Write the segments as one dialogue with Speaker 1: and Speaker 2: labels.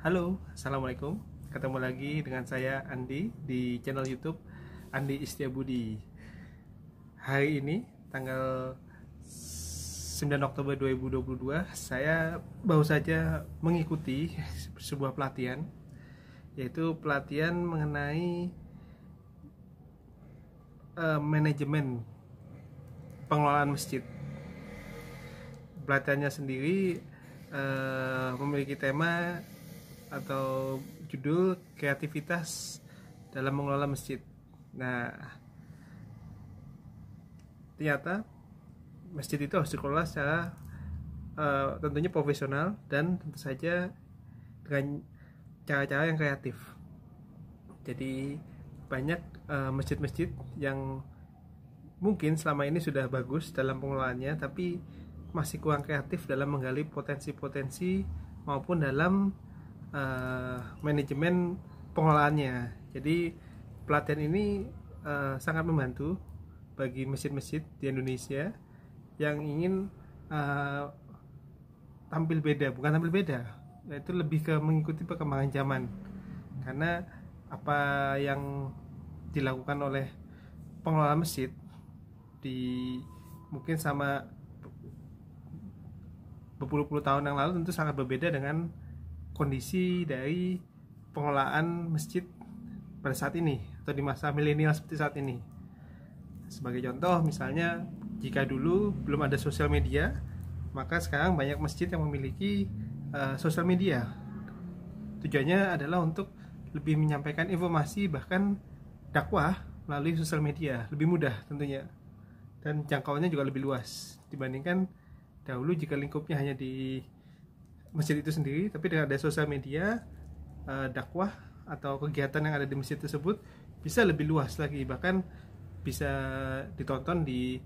Speaker 1: Halo, Assalamualaikum Ketemu lagi dengan saya Andi di channel Youtube Andi Istiabudi Hari ini tanggal 9 Oktober 2022 Saya baru saja mengikuti sebuah pelatihan Yaitu pelatihan mengenai uh, manajemen pengelolaan masjid Pelatihannya sendiri uh, memiliki tema atau judul kreativitas dalam mengelola masjid. Nah, ternyata masjid itu harus dikelola secara uh, tentunya profesional dan tentu saja dengan cara-cara yang kreatif. Jadi banyak eh, masjid-masjid uh, yang mungkin selama ini sudah bagus dalam pengelolaannya tapi masih kurang kreatif dalam menggali potensi-potensi maupun dalam uh, manajemen pengolahannya. Jadi pelatihan ini uh, sangat membantu bagi masjid-masjid di Indonesia yang ingin uh, tampil beda, bukan tampil beda, itu lebih ke mengikuti perkembangan zaman. Karena apa yang dilakukan oleh pengelola masjid di mungkin sama berpuluh-puluh tahun yang lalu tentu sangat berbeda dengan kondisi dari pengelolaan masjid pada saat ini atau di masa milenial seperti saat ini. Sebagai contoh misalnya jika dulu belum ada sosial media, maka sekarang banyak masjid yang memiliki uh, sosial media. Tujuannya adalah untuk lebih menyampaikan informasi bahkan dakwah melalui sosial media, lebih mudah tentunya. Dan jangkauannya juga lebih luas dibandingkan dahulu jika lingkupnya hanya di masjid itu sendiri tapi dengan ada sosial media eh, dakwah atau kegiatan yang ada di masjid tersebut bisa lebih luas lagi bahkan bisa ditonton di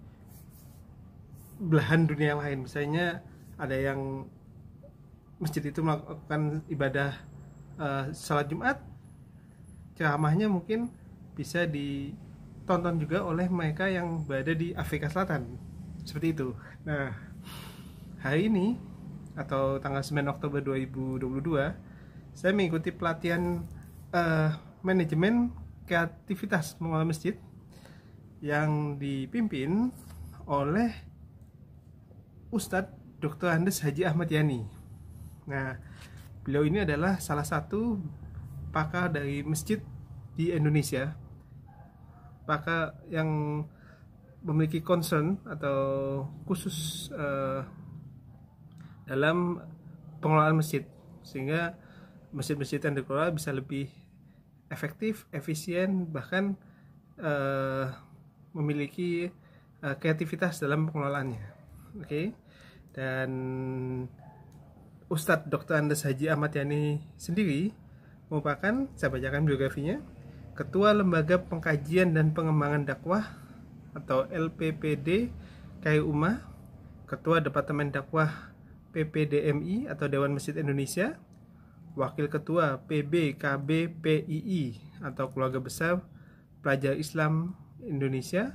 Speaker 1: belahan dunia yang lain misalnya ada yang masjid itu melakukan ibadah uh, salat Jumat ceramahnya mungkin bisa ditonton juga oleh mereka yang berada di Afrika Selatan seperti itu nah hari ini atau tanggal 9 Oktober 2022 saya mengikuti pelatihan uh, manajemen kreativitas mengelola masjid yang dipimpin oleh Ustadz Dr. Andes Haji Ahmad Yani. Nah, beliau ini adalah salah satu pakar dari masjid di Indonesia. Pakar yang memiliki concern atau khusus uh, dalam pengelolaan masjid sehingga masjid-masjid yang dikelola bisa lebih efektif, efisien bahkan uh, memiliki uh, kreativitas dalam pengelolaannya. Oke. Okay? Dan Ustadz Dr. Andes Haji Ahmad Yani sendiri merupakan saya bacakan biografinya Ketua Lembaga Pengkajian dan Pengembangan Dakwah atau LPPD UMA, Ketua Departemen Dakwah PPDMI atau Dewan Masjid Indonesia, Wakil Ketua PBKBPII atau Keluarga Besar Pelajar Islam Indonesia,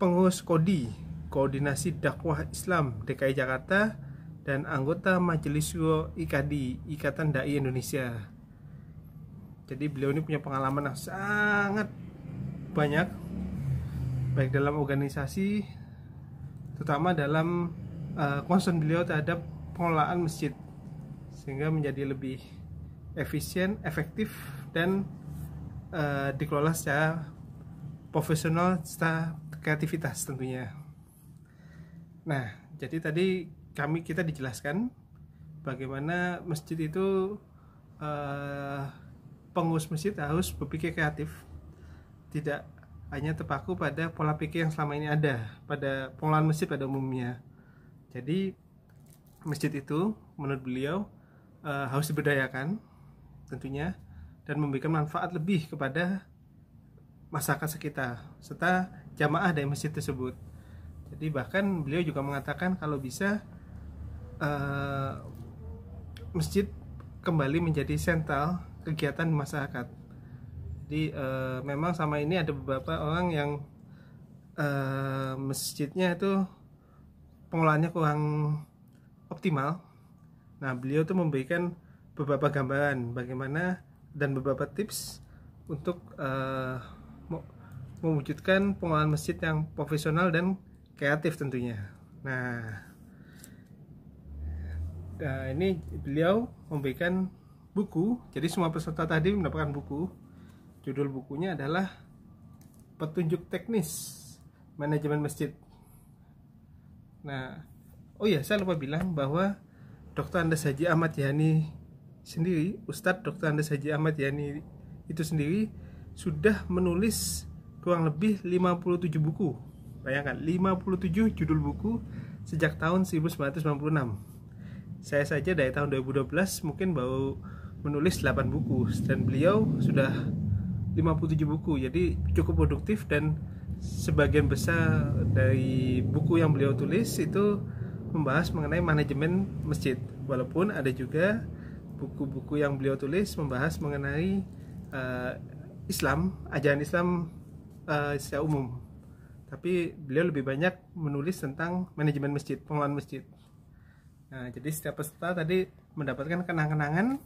Speaker 1: Pengurus KODI, Koordinasi Dakwah Islam DKI Jakarta, dan anggota Majelis Syuro IKD, Ikatan Dai Indonesia. Jadi beliau ini punya pengalaman yang sangat banyak baik dalam organisasi terutama dalam uh, concern beliau terhadap pengelolaan masjid sehingga menjadi lebih efisien, efektif dan uh, dikelola secara profesional serta kreativitas tentunya. Nah, jadi tadi kami kita dijelaskan bagaimana masjid itu uh, pengurus masjid harus berpikir kreatif, tidak hanya terpaku pada pola pikir yang selama ini ada pada pengelolaan masjid pada umumnya jadi masjid itu menurut beliau uh, harus diberdayakan tentunya dan memberikan manfaat lebih kepada masyarakat sekitar serta jamaah dari masjid tersebut. Jadi bahkan beliau juga mengatakan kalau bisa uh, masjid kembali menjadi sentral kegiatan masyarakat. Jadi uh, memang sama ini ada beberapa orang yang uh, masjidnya itu pengolahannya kurang optimal. Nah, beliau tuh memberikan beberapa gambaran bagaimana dan beberapa tips untuk uh, mewujudkan pengolahan masjid yang profesional dan kreatif tentunya. Nah, nah ini beliau memberikan buku. Jadi semua peserta tadi mendapatkan buku. Judul bukunya adalah Petunjuk Teknis Manajemen Masjid Nah, oh ya saya lupa bilang bahwa Dokter Andes Haji Ahmad Yani sendiri, Ustadz Dokter Andes Haji Ahmad Yani itu sendiri sudah menulis kurang lebih 57 buku. Bayangkan 57 judul buku sejak tahun 1996. Saya saja dari tahun 2012 mungkin baru menulis 8 buku dan beliau sudah 57 buku. Jadi cukup produktif dan sebagian besar dari buku yang beliau tulis itu membahas mengenai manajemen masjid walaupun ada juga buku-buku yang beliau tulis membahas mengenai uh, Islam ajaran Islam uh, secara umum tapi beliau lebih banyak menulis tentang manajemen masjid pengelolaan masjid nah jadi setiap peserta tadi mendapatkan kenang-kenangan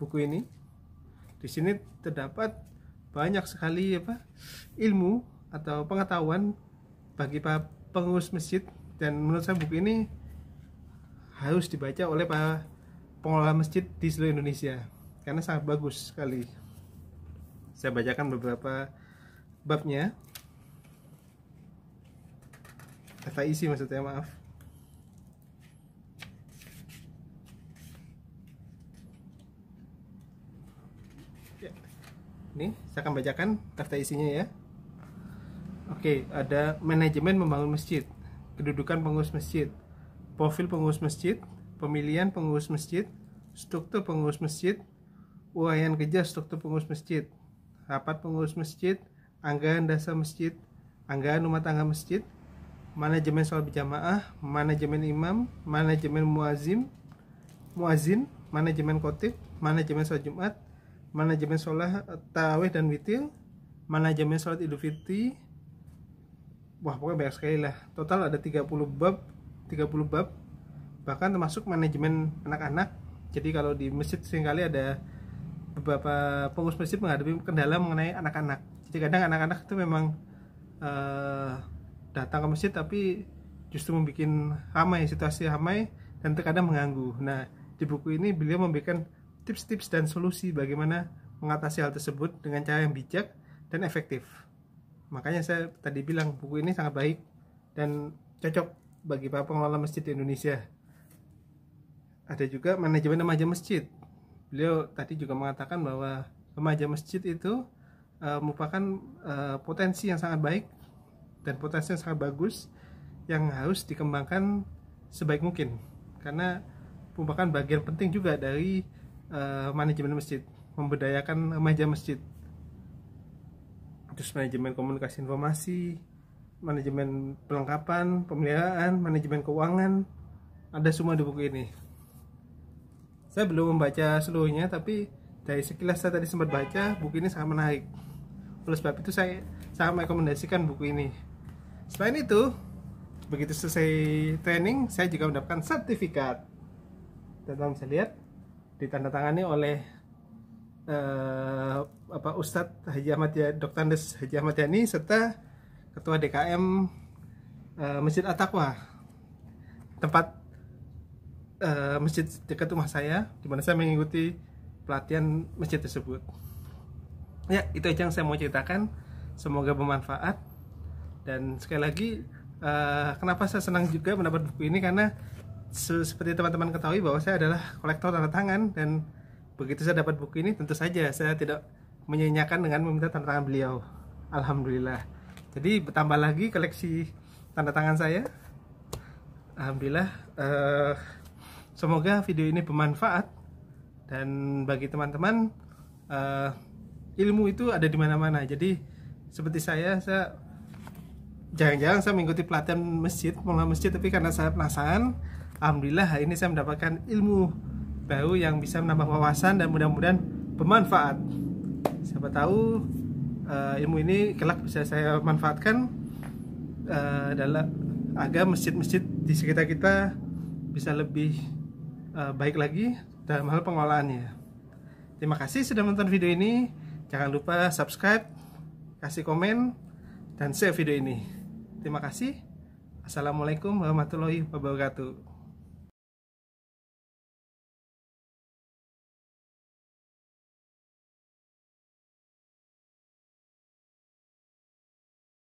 Speaker 1: buku ini di sini terdapat banyak sekali apa ilmu atau pengetahuan bagi para pengurus masjid dan menurut saya buku ini harus dibaca oleh para pengelola masjid di seluruh Indonesia karena sangat bagus sekali saya bacakan beberapa babnya kata isi maksudnya maaf Ini saya akan bacakan daftar isinya ya. Oke, ada manajemen membangun masjid, kedudukan pengurus masjid, profil pengurus masjid, pemilihan pengurus masjid, struktur pengurus masjid, uraian kerja struktur pengurus masjid, rapat pengurus masjid, anggaran dasar masjid, anggaran rumah tangga masjid, manajemen sholat berjamaah, manajemen imam, manajemen muazim, muazin, manajemen khotib, manajemen sholat Jumat, manajemen sholat eh, taweh dan witir manajemen sholat idul fitri wah pokoknya banyak sekali lah total ada 30 bab 30 bab bahkan termasuk manajemen anak-anak jadi kalau di masjid seringkali ada beberapa pengurus masjid menghadapi kendala mengenai anak-anak jadi kadang anak-anak itu memang uh, datang ke masjid tapi justru membuat ramai situasi ramai dan terkadang mengganggu nah di buku ini beliau memberikan tips-tips dan solusi bagaimana mengatasi hal tersebut dengan cara yang bijak dan efektif. Makanya saya tadi bilang buku ini sangat baik dan cocok bagi para pengelola masjid di Indonesia. Ada juga manajemen remaja masjid. Beliau tadi juga mengatakan bahwa remaja masjid itu uh, merupakan uh, potensi yang sangat baik dan potensi yang sangat bagus yang harus dikembangkan sebaik mungkin karena merupakan bagian penting juga dari uh, manajemen masjid memberdayakan remaja masjid terus manajemen komunikasi informasi manajemen perlengkapan, pemeliharaan manajemen keuangan ada semua di buku ini saya belum membaca seluruhnya tapi dari sekilas saya tadi sempat baca buku ini sangat menarik oleh sebab itu saya sangat merekomendasikan buku ini selain itu begitu selesai training saya juga mendapatkan sertifikat dan bisa lihat ditandatangani oleh uh, apa Ustadz Haji Ahmad ya, Dr. Andes Haji Ahmad Yani serta Ketua DKM uh, eh, Masjid Atakwa tempat uh, masjid dekat rumah saya di mana saya mengikuti pelatihan masjid tersebut ya itu aja yang saya mau ceritakan semoga bermanfaat dan sekali lagi uh, kenapa saya senang juga mendapat buku ini karena seperti teman-teman ketahui bahwa saya adalah kolektor tanda tangan dan begitu saya dapat buku ini tentu saja saya tidak menyenyakan dengan meminta tanda tangan beliau Alhamdulillah jadi bertambah lagi koleksi tanda tangan saya Alhamdulillah uh, semoga video ini bermanfaat dan bagi teman-teman uh, ilmu itu ada di mana-mana jadi seperti saya saya jangan-jangan saya mengikuti pelatihan masjid mulai masjid tapi karena saya penasaran alhamdulillah hari ini saya mendapatkan ilmu baru yang bisa menambah wawasan dan mudah-mudahan bermanfaat siapa tahu uh, ilmu ini kelak bisa saya manfaatkan uh, dalam agar masjid-masjid di sekitar kita bisa lebih uh, baik lagi dalam hal pengolahannya. terima kasih sudah menonton video ini jangan lupa subscribe kasih komen dan share video ini terima kasih Assalamualaikum warahmatullahi wabarakatuh.